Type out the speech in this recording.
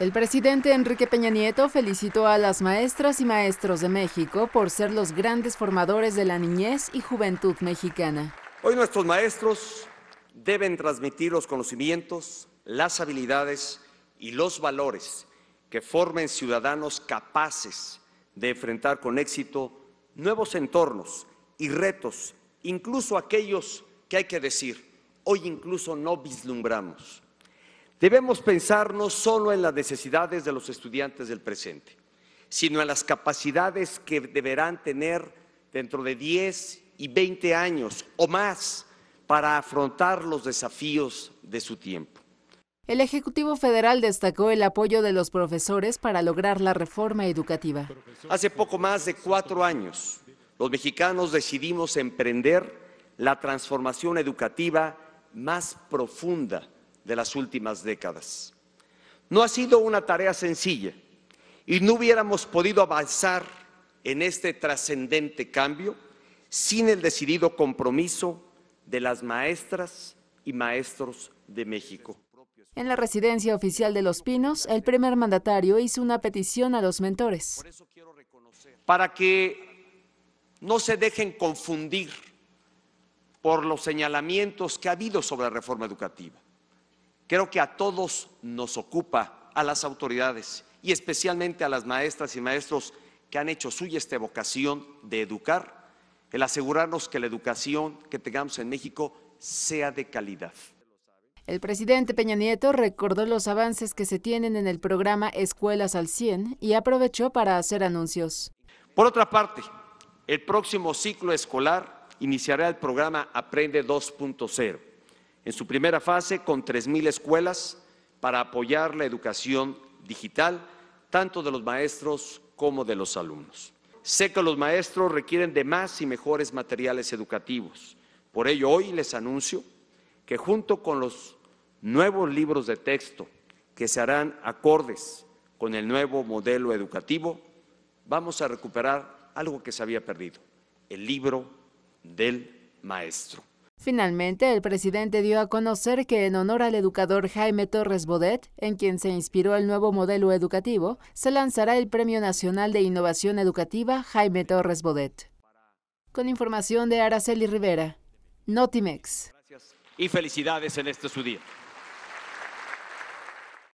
El presidente Enrique Peña Nieto felicitó a las maestras y maestros de México por ser los grandes formadores de la niñez y juventud mexicana. Hoy nuestros maestros deben transmitir los conocimientos, las habilidades y los valores que formen ciudadanos capaces de enfrentar con éxito nuevos entornos y retos, incluso aquellos que hay que decir, hoy incluso no vislumbramos. Debemos pensar no solo en las necesidades de los estudiantes del presente, sino en las capacidades que deberán tener dentro de 10 y 20 años o más para afrontar los desafíos de su tiempo. El Ejecutivo Federal destacó el apoyo de los profesores para lograr la reforma educativa. Hace poco más de cuatro años, los mexicanos decidimos emprender la transformación educativa más profunda de las últimas décadas. No ha sido una tarea sencilla y no hubiéramos podido avanzar en este trascendente cambio sin el decidido compromiso de las maestras y maestros de México. En la residencia oficial de Los Pinos, el primer mandatario hizo una petición a los mentores. Para que no se dejen confundir por los señalamientos que ha habido sobre la reforma educativa creo que a todos nos ocupa, a las autoridades y especialmente a las maestras y maestros que han hecho suya esta vocación de educar, el asegurarnos que la educación que tengamos en México sea de calidad. El presidente Peña Nieto recordó los avances que se tienen en el programa Escuelas al 100 y aprovechó para hacer anuncios. Por otra parte, el próximo ciclo escolar iniciará el programa Aprende 2.0 en su primera fase con 3.000 escuelas para apoyar la educación digital, tanto de los maestros como de los alumnos. Sé que los maestros requieren de más y mejores materiales educativos. Por ello, hoy les anuncio que junto con los nuevos libros de texto que se harán acordes con el nuevo modelo educativo, vamos a recuperar algo que se había perdido, el libro del maestro. Finalmente, el presidente dio a conocer que en honor al educador Jaime Torres Bodet, en quien se inspiró el nuevo modelo educativo, se lanzará el Premio Nacional de Innovación Educativa Jaime Torres Bodet. Con información de Araceli Rivera, Notimex. y felicidades en este su día.